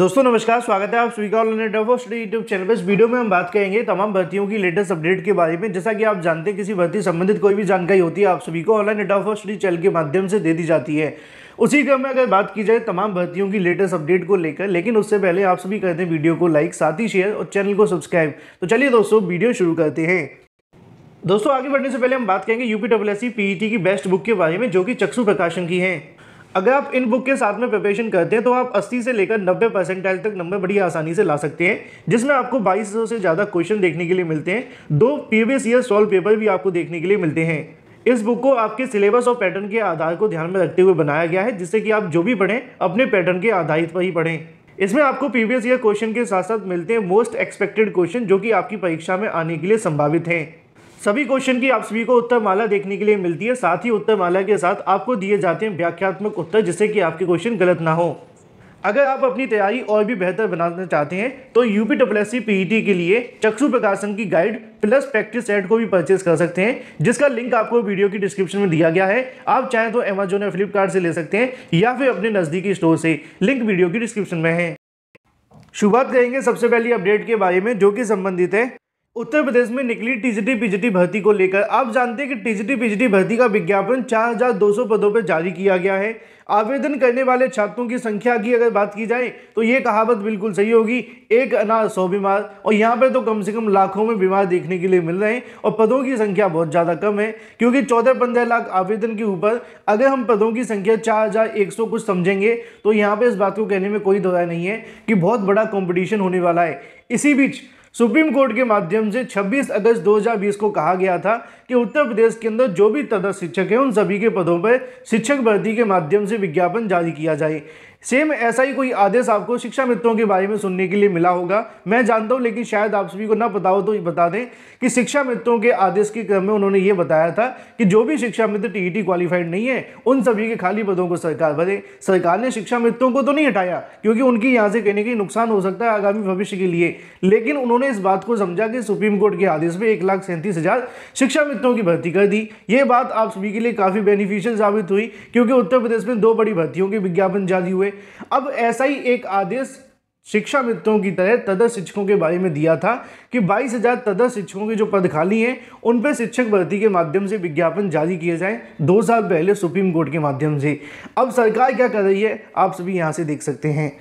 दोस्तों नमस्कार स्वागत है आप का ऑनलाइन स्टडी यूट्यूब चैनल पर इस वीडियो में हम बात करेंगे तमाम भर्तियों की लेटेस्ट अपडेट के बारे में जैसा कि आप जानते हैं किसी भर्ती संबंधित कोई भी जानकारी होती है आप सभी को ऑनलाइन डेटा स्टडी चैनल के माध्यम से दे दी जाती है उसी क्रम में अगर बात की जाए तमाम भर्तियों की लेटेस्ट अपडेट को लेकर लेकिन उससे पहले आप सभी करते हैं वीडियो को लाइक साथ ही शेयर और चैनल को सब्सक्राइब तो चलिए दोस्तों वीडियो शुरू करते हैं दोस्तों आगे बढ़ने से पहले हम बात करेंगे यूपी डब्ल्यू एस की बेस्ट बुक के बारे में जो कि चक्षु प्रकाशन की है अगर आप इन बुक के साथ में प्रिपरेशन करते हैं तो आप 80 से लेकर 90 परसेंटाइल तक नंबर बड़ी आसानी से ला सकते हैं जिसमें आपको 2200 से ज़्यादा क्वेश्चन देखने के लिए मिलते हैं दो प्रीवियस ईयर सॉल्व पेपर भी आपको देखने के लिए मिलते हैं इस बुक को आपके सिलेबस और पैटर्न के आधार को ध्यान में रखते हुए बनाया गया है जिससे कि आप जो भी पढ़ें अपने पैटर्न के आधारित पर ही पढ़ें इसमें आपको प्रीवियस ईयर क्वेश्चन के साथ साथ मिलते हैं मोस्ट एक्सपेक्टेड क्वेश्चन जो कि आपकी परीक्षा में आने के लिए संभावित हैं सभी क्वेश्चन की आप सभी को उत्तर माला देखने के लिए मिलती है साथ ही उत्तर माला के साथ आपको दिए जाते हैं व्याख्यात्मक उत्तर जिससे कि आपके क्वेश्चन गलत ना हो अगर आप अपनी तैयारी और भी बेहतर बनाना चाहते हैं तो U P W S C P E T के लिए चक्षु प्रकाशन की गाइड प्लस प्रैक्टिस सेट को भी परचेज कर सकते हैं जिसका लिंक आपको वीडियो की डिस्क्रिप्शन में दिया गया है आप चाहें तो अमेजोन या फ्लिपकार्ट से ले सकते हैं या फिर अपने नज़दीकी स्टोर से लिंक वीडियो की डिस्क्रिप्शन में है शुरुआत करेंगे सबसे पहली अपडेट के बारे में जो कि संबंधित है उत्तर प्रदेश में निकली टीजीटी पीजीटी भर्ती को लेकर आप जानते हैं कि टीजीटी पीजीटी भर्ती का विज्ञापन 4,200 पदों पर जारी किया गया है आवेदन करने वाले छात्रों की संख्या की अगर बात की जाए तो ये कहावत बिल्कुल सही होगी एक अनार सौ बीमार और यहाँ पर तो कम से कम लाखों में बीमार देखने के लिए मिल रहे हैं और पदों की संख्या बहुत ज़्यादा कम है क्योंकि चौदह पंद्रह लाख आवेदन के ऊपर अगर हम पदों की संख्या चार हजार एक सौ कुछ समझेंगे तो यहाँ पर इस बात को कहने में कोई दौरा नहीं है कि बहुत बड़ा कॉम्पिटिशन होने वाला है इसी बीच सुप्रीम कोर्ट के माध्यम से 26 अगस्त 2020 को कहा गया था कि उत्तर प्रदेश के अंदर जो भी तदस्थ शिक्षक हैं उन सभी के पदों पर शिक्षक भर्ती के माध्यम से विज्ञापन जारी किया जाए सेम ऐसा ही कोई आदेश आपको शिक्षा मित्रों के बारे में सुनने के लिए मिला होगा मैं जानता हूँ लेकिन शायद आप सभी को ना पता हो तो बता दें कि शिक्षा मित्रों के आदेश के क्रम में उन्होंने ये बताया था कि जो भी शिक्षा मित्र टीईटी क्वालिफाइड e नहीं है उन सभी के खाली पदों को सरकार भरे सरकार ने शिक्षा मित्रों को तो नहीं हटाया क्योंकि उनकी यहाँ से कहने के नुकसान हो सकता है आगामी भविष्य के लिए लेकिन उन्होंने इस बात को समझा कि सुप्रीम कोर्ट के आदेश में एक लाख सैंतीस हज़ार शिक्षा मित्रों की भर्ती कर दी ये बात आप सभी के लिए काफ़ी बेनिफिशियल साबित हुई क्योंकि उत्तर प्रदेश में दो बड़ी भर्तियों के विज्ञापन जारी हुए अब ऐसा ही एक आदेश शिक्षा मित्रों की तरह तदर शिक्षकों के बारे में दिया था कि बाईस हजार तदर शिक्षकों के जो पद खाली हैं उन पर शिक्षक भर्ती के माध्यम से विज्ञापन जारी किए जाएं दो साल पहले सुप्रीम कोर्ट के माध्यम से अब सरकार क्या कर रही है आप सभी यहां से देख सकते हैं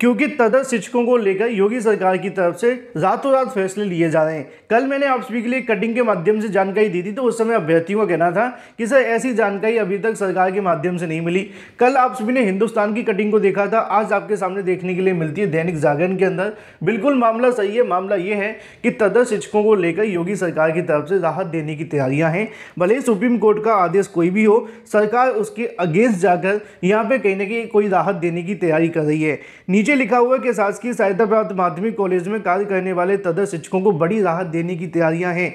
क्योंकि तदर्थ शिक्षकों को लेकर योगी सरकार की तरफ से रातों रात फैसले लिए जा रहे हैं कल मैंने आप सभी के लिए कटिंग के माध्यम से जानकारी दी थी तो उस समय अभ्यर्थियों का कहना था कि सर ऐसी जानकारी अभी तक सरकार के माध्यम से नहीं मिली कल आप सभी ने हिंदुस्तान की कटिंग को देखा था आज आपके सामने देखने के लिए मिलती है दैनिक जागरण के अंदर बिल्कुल मामला सही है मामला ये है कि तदर्थ शिक्षकों को लेकर योगी सरकार की तरफ से राहत देने की तैयारियां हैं भले सुप्रीम कोर्ट का आदेश कोई भी हो सरकार उसके अगेंस्ट जाकर यहाँ पे कहीं ना कहीं कोई राहत देने की तैयारी कर रही है नीचे लिखा हुआ है कि शासकीय सहायता प्राप्त माध्यमिक कॉलेज में कार्य करने वाले तदर शिक्षकों को बड़ी राहत देने की तैयारियां हैं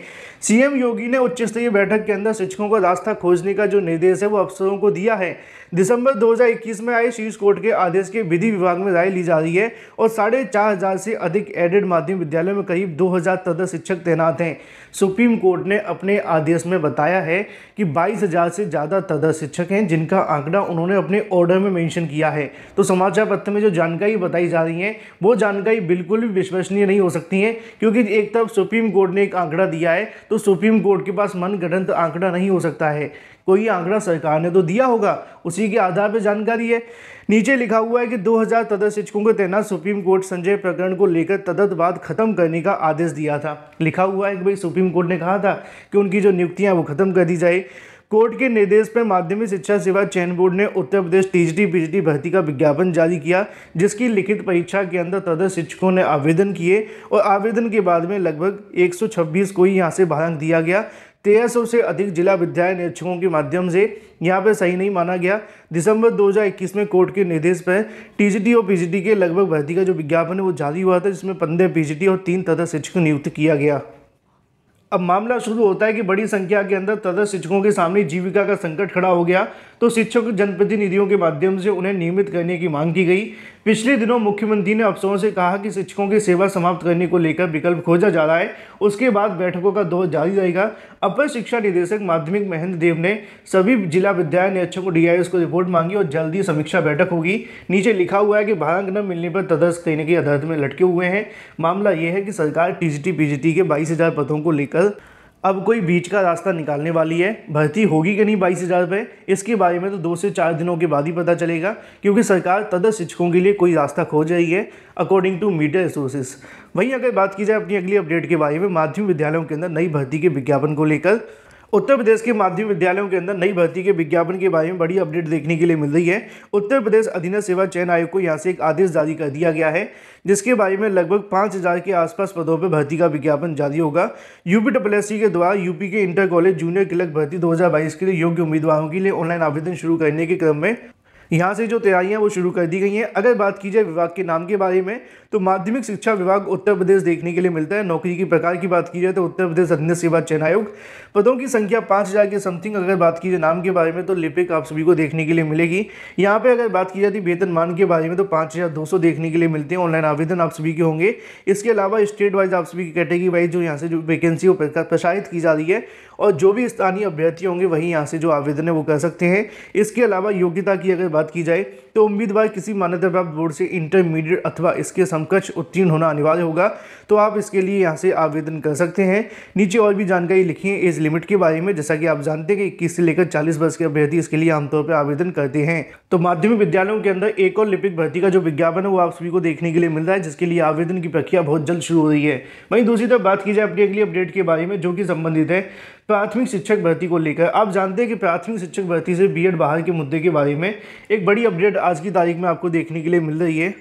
सीएम योगी ने उच्च स्तरीय बैठक के अंदर शिक्षकों का रास्ता खोजने का जो निर्देश है वो अफसरों को दिया है दिसंबर 2021 में आए शीर्ष कोर्ट के आदेश के विधि विभाग में राय ली जा रही है और साढ़े से अधिक एडेड माध्यमिक विद्यालय में करीब दो हज़ार तदर शिक्षक तैनात हैं सुप्रीम कोर्ट ने अपने आदेश में बताया है कि 22,000 से ज़्यादा तदा शिक्षक हैं जिनका आंकड़ा उन्होंने अपने ऑर्डर में मेंशन किया है तो समाचार पत्र में जो जानकारी बताई जा रही है वो जानकारी बिल्कुल भी विश्वसनीय नहीं हो सकती है क्योंकि एक तरफ सुप्रीम कोर्ट ने एक आंकड़ा दिया है तो सुप्रीम कोर्ट के पास मनगढ़ंत आंकड़ा नहीं हो सकता है तो ये आंकड़ा सरकार ने तो दिया होगा उसी के आधार पर जानकारी है नीचे लिखा हुआ है कि 2000 हज़ार तदस्थ शिक्षकों को तैनात सुप्रीम कोर्ट संजय प्रकरण को लेकर तदर्थवाद खत्म करने का आदेश दिया था लिखा हुआ है कि भाई सुप्रीम कोर्ट ने कहा था कि उनकी जो नियुक्तियाँ वो खत्म कर दी जाए कोर्ट के निर्देश पर माध्यमिक शिक्षा सेवा चयन बोर्ड ने उत्तर प्रदेश टीजीटी पीजीटी भर्ती का विज्ञापन जारी किया जिसकी लिखित परीक्षा के अंदर तदर्थ शिक्षकों ने आवेदन किए और आवेदन के बाद में लगभग 126 को ही यहाँ से भाग दिया गया तेरह सौ से अधिक जिला विद्यालय निरीक्षकों के माध्यम से यहाँ पर सही नहीं माना गया दिसंबर 2021 में कोर्ट के निर्देश पर टीजीटी और पीजीटी के लगभग भर्ती का जो विज्ञापन है वो जारी हुआ था जिसमें पंद्रह पीजीटी और तीन तथा शिक्षक नियुक्त किया गया अब मामला शुरू होता है कि बड़ी संख्या के अंदर तथा शिक्षकों के सामने जीविका का संकट खड़ा हो गया तो शिक्षक जनप्रतिनिधियों के माध्यम से उन्हें नियमित करने की मांग की गई पिछले दिनों मुख्यमंत्री ने अफसरों से कहा कि शिक्षकों की सेवा समाप्त करने को लेकर विकल्प खोजा जा रहा है उसके बाद बैठकों का दौर जारी रहेगा अपर शिक्षा निदेशक माध्यमिक महेंद्र देव ने सभी जिला विद्यालय निरीक्षक को डी को रिपोर्ट मांगी और जल्दी समीक्षा बैठक होगी नीचे लिखा हुआ है कि भारंक न मिलने पर तदस्थ करने की अदालत में लटके हुए हैं मामला यह है कि सरकार टीजीटी पीजीटी के बाईस पदों को लेकर अब कोई बीच का रास्ता निकालने वाली है भर्ती होगी कि नहीं बाईस हज़ार रुपये इसके बारे में तो दो से चार दिनों के बाद ही पता चलेगा क्योंकि सरकार तदर शिक्षकों के लिए कोई रास्ता खोज रही है अकॉर्डिंग टू मीडिया रिसोर्सेज वहीं अगर बात की जाए अपनी अगली अपडेट के बारे में माध्यमिक विद्यालयों के अंदर नई भर्ती के विज्ञापन को लेकर उत्तर प्रदेश के माध्यमिक विद्यालयों के अंदर नई भर्ती के विज्ञापन के बारे में बड़ी अपडेट देखने के लिए मिल रही है उत्तर प्रदेश अधीन सेवा चयन आयोग को यहाँ से एक आदेश जारी कर दिया गया है जिसके बारे में लगभग पाँच हज़ार के आसपास पदों पर भर्ती का विज्ञापन जारी होगा यूपी डब्ल्यू के द्वारा यूपी के इंटर कॉलेज जूनियर क्लर्क भर्ती दो के लिए योग्य उम्मीदवारों के लिए ऑनलाइन आवेदन शुरू करने के क्रम में यहाँ से जो तैयारियाँ वो शुरू कर दी गई हैं अगर बात की जाए विभाग के नाम के बारे में तो माध्यमिक शिक्षा विभाग उत्तर प्रदेश देखने के लिए मिलता है नौकरी के प्रकार की बात की जाए तो उत्तर प्रदेश अध्ययन सेवा चयन आयोग पदों की संख्या पाँच हज़ार के समथिंग अगर बात की जाए नाम के बारे में तो लिपिक आप सभी को देखने के लिए मिलेगी यहाँ पर अगर बात की जाती तो वेतनमान के बारे में तो पाँच हज़ार दो सौ देखने के लिए मिलते हैं ऑनलाइन आवेदन आप सभी के होंगे इसके अलावा स्टेट वाइज आप सभी की कैटेगरी वाइज जो यहाँ से जो वैकेंसी प्रसारित की जा रही है और जो भी स्थानीय अभ्यर्थी होंगे वही यहाँ से जो आवेदन है वो कर सकते हैं इसके अलावा योग्यता की अगर बात की जाए तो उम्मीदवार किसी मान्यता प्राप्त बोर्ड से इंटरमीडिएट अथवा इसके समकक्ष उत्तीर्ण होना अनिवार्य होगा तो आप इसके लिए यहाँ से आवेदन कर सकते हैं नीचे और भी जानकारी लिखी है एज लिमिट के बारे में जैसा कि आप जानते हैं कि इक्कीस से लेकर चालीस वर्ष के अभ्यर्थी इसके लिए आमतौर पर आवेदन करते हैं तो माध्यमिक विद्यालयों के अंदर एक और लिपिक भर्ती का जो विज्ञापन है वो आप सभी को देखने के लिए मिल रहा है जिसके लिए आवेदन की प्रक्रिया बहुत जल्द शुरू हो रही है वहीं दूसरी तरफ बात की जाए अपनी अगली अपडेट के बारे में जो कि संबंधित है प्राथमिक शिक्षक भर्ती को लेकर आप जानते हैं कि प्राथमिक शिक्षक भर्ती से बीएड बाहर के मुद्दे के बारे में एक बड़ी अपडेट आज की तारीख में आपको देखने के लिए मिल रही है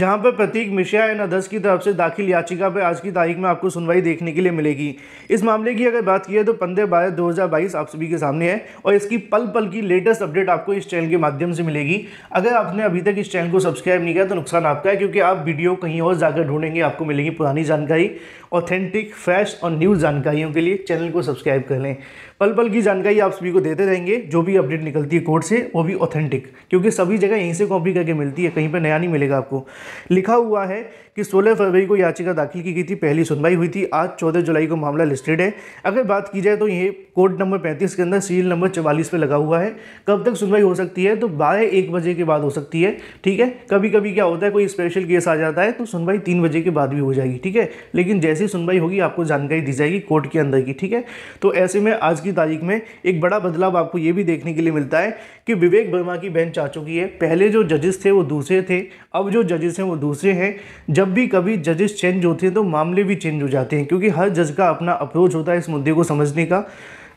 जहां पर प्रतीक मिश्रा एंड अदर्स की तरफ से दाखिल याचिका पर आज की तारीख में आपको सुनवाई देखने के लिए मिलेगी इस मामले की अगर बात की है तो पंद्रह बारह दो हज़ार बाईस आप सभी के सामने है और इसकी पल पल की लेटेस्ट अपडेट आपको इस चैनल के माध्यम से मिलेगी अगर आपने अभी तक इस चैनल को सब्सक्राइब नहीं किया तो नुकसान आपका है क्योंकि आप वीडियो कहीं और जाकर ढूंढेंगे आपको मिलेगी पुरानी जानकारी ऑथेंटिक फ्रेश और न्यूज़ जानकारियों के लिए चैनल को सब्सक्राइब कर लें पल पल की जानकारी आप सभी को देते रहेंगे जो भी अपडेट निकलती है कोर्ट से वो भी ऑथेंटिक क्योंकि सभी जगह यहीं से कॉपी करके मिलती है कहीं पर नया नहीं मिलेगा आपको लिखा हुआ है कि 16 फरवरी को याचिका दाखिल की गई थी पहली सुनवाई हुई थी आज 14 जुलाई को मामला लिस्टेड है अगर बात की जाए तो ये कोर्ट नंबर 35 के अंदर सील नंबर चवालीस पर लगा हुआ है कब तक सुनवाई हो सकती है तो बारह एक बजे के बाद हो सकती है ठीक है कभी कभी क्या होता है कोई स्पेशल केस आ जाता है तो सुनवाई तीन बजे के बाद भी हो जाएगी ठीक है लेकिन जैसी सुनवाई होगी आपको जानकारी दी जाएगी कोर्ट के अंदर की ठीक है तो ऐसे में आज की तारीख में एक बड़ा बदलाव आपको ये भी देखने के लिए मिलता है कि विवेक वर्मा की बेंच आ चुकी है पहले जो जजेस थे वो दूसरे थे अब जो जजेस हैं वो दूसरे हैं जब जब भी कभी जजेस चेंज होते हैं तो मामले भी चेंज हो जाते हैं क्योंकि हर जज का अपना अप्रोच होता है इस मुद्दे को समझने का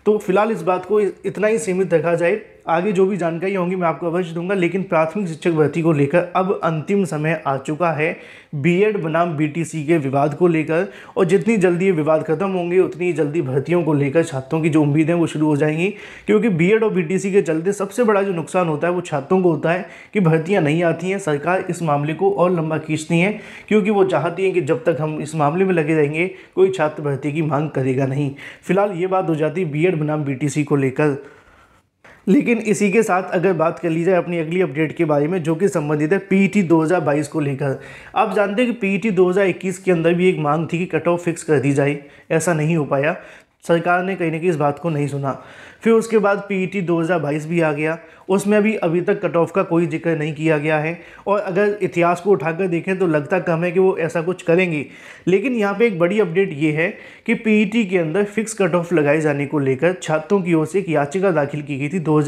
तो फिलहाल इस बात को इतना ही सीमित रखा जाए आगे जो भी जानकारी होंगी मैं आपको अवश्य दूंगा लेकिन प्राथमिक शिक्षक भर्ती को लेकर अब अंतिम समय आ चुका है बीएड बनाम बीटीसी के विवाद को लेकर और जितनी जल्दी ये विवाद खत्म होंगे उतनी जल्दी भर्तियों को लेकर छात्रों की जो उम्मीदें वो शुरू हो जाएंगी क्योंकि बी और बी के चलते सबसे बड़ा जो नुकसान होता है वो छात्रों को होता है कि भर्तियाँ नहीं आती हैं सरकार इस मामले को और लंबा खींचती है क्योंकि वो चाहती हैं कि जब तक हम इस मामले में लगे रहेंगे कोई छात्र भर्ती की मांग करेगा नहीं फिलहाल ये बात हो जाती है बी बनाम बी को लेकर लेकिन इसी के साथ अगर बात कर ली जाए अपनी अगली अपडेट के बारे में जो कि संबंधित है पीटी 2022 को लेकर आप जानते हैं कि पीटी 2021 के अंदर भी एक मांग थी कि कट ऑफ फिक्स कर दी जाए ऐसा नहीं हो पाया सरकार ने कहीं ना कहीं इस बात को नहीं सुना फिर उसके बाद पीटी 2022 भी आ गया उसमें भी अभी तक कट ऑफ का कोई जिक्र नहीं किया गया है और अगर इतिहास को उठाकर देखें तो लगता कम है कि वो ऐसा कुछ करेंगी लेकिन यहाँ पे एक बड़ी अपडेट ये है कि पीईटी e के अंदर फिक्स कट ऑफ लगाए जाने को लेकर छात्रों की ओर से एक याचिका दाखिल की गई थी दो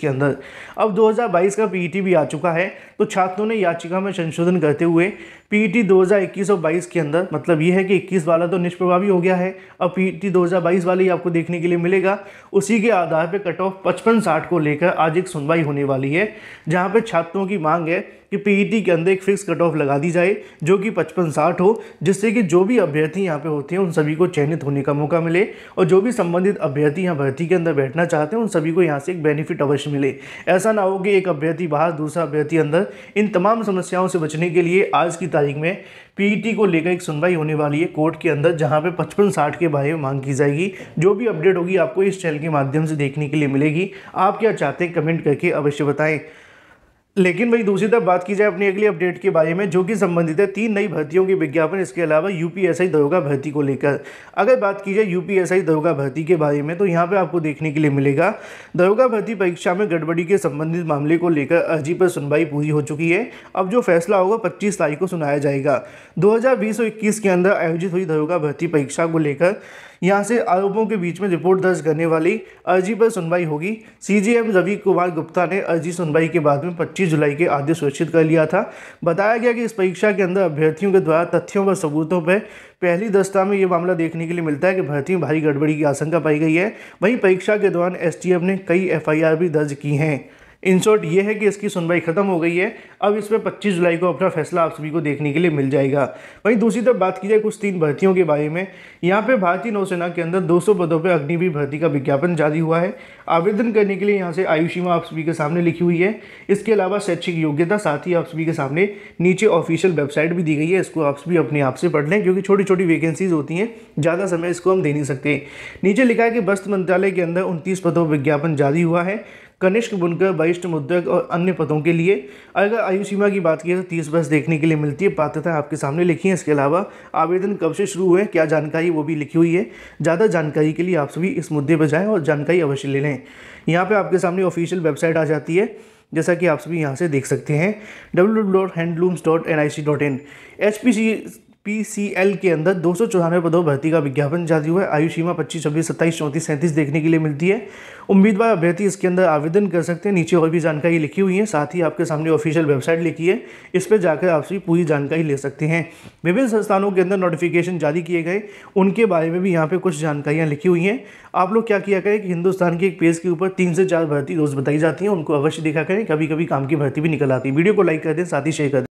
के अंदर अब दो का पी e भी आ चुका है तो छात्रों ने याचिका में संशोधन करते हुए ई टी e और बाईस के अंदर मतलब ये है कि इक्कीस वाला तो निष्प्रभावी हो गया है अब पीईटी 2022 वाले ही आपको देखने के लिए मिलेगा उसी के आधार पर कट ऑफ पचपन साठ को लेकर आज एक सुन सुनवाई होने वाली है जहां पर छात्रों की मांग है कि पीईटी e के अंदर एक फिक्स कट ऑफ लगा दी जाए जो कि पचपन साठ हो जिससे कि जो भी अभ्यर्थी यहाँ पे होते हैं उन सभी को चयनित होने का मौका मिले और जो भी संबंधित अभ्यर्थी यहाँ भर्ती के अंदर बैठना चाहते हैं उन सभी को यहाँ से एक बेनिफिट अवश्य मिले ऐसा ना हो कि एक अभ्यर्थी बाहर दूसरा अभ्यर्थी अंदर इन तमाम समस्याओं से बचने के लिए आज की तारीख में पीईटी को लेकर एक सुनवाई होने वाली है कोर्ट के अंदर जहां पे पचपन साठ के बारे में मांग की जाएगी जो भी अपडेट होगी आपको इस चैनल के माध्यम से देखने के लिए मिलेगी आप क्या चाहते हैं कमेंट करके अवश्य बताएं लेकिन वही दूसरी तरफ बात की जाए अपनी अगली अपडेट के बारे में जो कि संबंधित है तीन नई भर्तियों के विज्ञापन इसके अलावा यूपीएसआई दरोगा भर्ती को लेकर अगर बात की जाए यूपीएसआई दरोगा भर्ती के बारे में तो यहाँ पे आपको देखने के लिए मिलेगा दरोगा भर्ती परीक्षा में गड़बड़ी के संबंधित मामले को लेकर अर्जी पर सुनवाई पूरी हो चुकी है अब जो फैसला होगा पच्चीस तारीख को सुनाया जाएगा दो और इक्कीस के अंदर आयोजित हुई दरोगा भर्ती परीक्षा को लेकर यहाँ से आरोपों के बीच में रिपोर्ट दर्ज करने वाली अर्जी पर सुनवाई होगी सीजीएम रवि कुमार गुप्ता ने अर्जी सुनवाई के बाद में 25 जुलाई के आदेश सुरक्षित कर लिया था बताया गया कि इस परीक्षा के अंदर अभ्यर्थियों के द्वारा तथ्यों व सबूतों पर पहली दस्ता में ये मामला देखने के लिए मिलता है कि भर्ती में भारी गड़बड़ी की आशंका पाई गई है वहीं परीक्षा के दौरान एस ने कई एफ भी दर्ज की हैं इन शॉर्ट ये है कि इसकी सुनवाई खत्म हो गई है अब इस पर पच्चीस जुलाई को अपना फैसला आप सभी को देखने के लिए मिल जाएगा वहीं दूसरी तरफ बात की जाए कुछ तीन भर्तियों के बारे में यहाँ पे भारतीय नौसेना के अंदर 200 पदों पर अग्निवीर भर्ती का विज्ञापन जारी हुआ है आवेदन करने के लिए यहाँ से आयु सीमा आप सभी के सामने लिखी हुई है इसके अलावा शैक्षिक योग्यता साथ ही आप सभी के सामने नीचे ऑफिशियल वेबसाइट भी दी गई है इसको आप सभी अपने आप से पढ़ लें क्योंकि छोटी छोटी वैकेंसीज होती हैं ज़्यादा समय इसको हम दे नहीं सकते नीचे लिखा है कि वस्त्र मंत्रालय के अंदर उनतीस पदों पर विज्ञापन जारी हुआ है कनिष्क बुनकर वरिष्ठ मुद्रक और अन्य पदों के लिए अगर आयु सीमा की बात की तो तीस बस देखने के लिए मिलती है पात्रता आपके सामने लिखी है इसके अलावा आवेदन कब से शुरू हुए क्या जानकारी वो भी लिखी हुई है ज़्यादा जानकारी के लिए आप सभी इस मुद्दे पर जाएँ और जानकारी अवश्य ले लें यहाँ पर आपके सामने ऑफिशियल वेबसाइट आ जाती है जैसा कि आप सभी यहाँ से देख सकते हैं W W dot handlooms dot N I C dot in H P C PCL के अंदर दो सौ चौरानवे पदों भर्ती का विज्ञापन जारी हुआ है आयु सीमा पच्चीस छब्बीस सत्ताईस चौंतीस सैंतीस देखने के लिए मिलती है उम्मीदवार अभ्यर्थी इसके अंदर आवेदन कर सकते हैं नीचे और भी जानकारी लिखी हुई है साथ ही आपके सामने ऑफिशियल वेबसाइट लिखी है इस पर जाकर आप सभी पूरी जानकारी ले सकते हैं विभिन्न संस्थानों के अंदर नोटिफिकेशन जारी किए गए उनके बारे में भी यहाँ पर कुछ जानकारियाँ लिखी हुई हैं आप लोग क्या किया करें कि हिंदुस्तान के एक पेज के ऊपर तीन से चार भर्ती रोज़ बताई जाती हैं उनको अवश्य देखा करें कभी कभी काम की भर्ती भी निकल आती है वीडियो को लाइक कर दें साथ ही शेयर कर दें